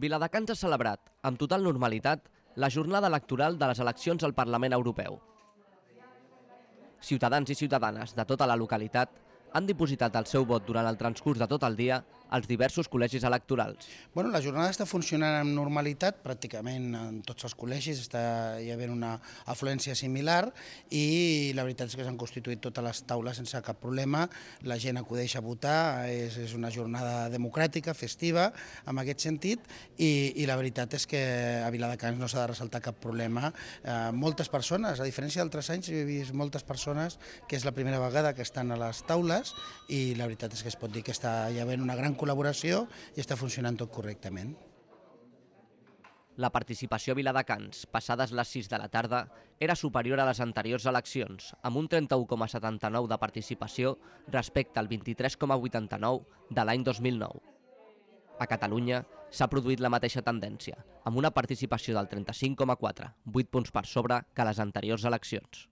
Viladecans ha celebrat, amb total normalitat, la jornada electoral de les eleccions al Parlament Europeu. Ciutadans i ciutadanes de tota la localitat han dipositat el seu vot durant el transcurs de tot el dia als diversos col·legis electorals. Bueno, la jornada està funcionant amb normalitat, pràcticament en tots els col·legis està hi havent una afluència similar i la veritat és que s'han constituït totes les taules sense cap problema, la gent acudeix a votar, és, és una jornada democràtica, festiva, en aquest sentit, i, i la veritat és que a Viladecans no s'ha de ressaltar cap problema. Eh, moltes persones, a diferència d'altres anys, he vist moltes persones que és la primera vegada que estan a les taules i la veritat és que es pot dir que està hi havent una gran col·laboració i està funcionant tot correctament. La participació a Viladecans, passades les 6 de la tarda, era superior a les anteriors eleccions, amb un 31,79 de participació respecte al 23,89 de l'any 2009. A Catalunya s'ha produït la mateixa tendència, amb una participació del 35,4, 8 punts per sobre que les anteriors eleccions.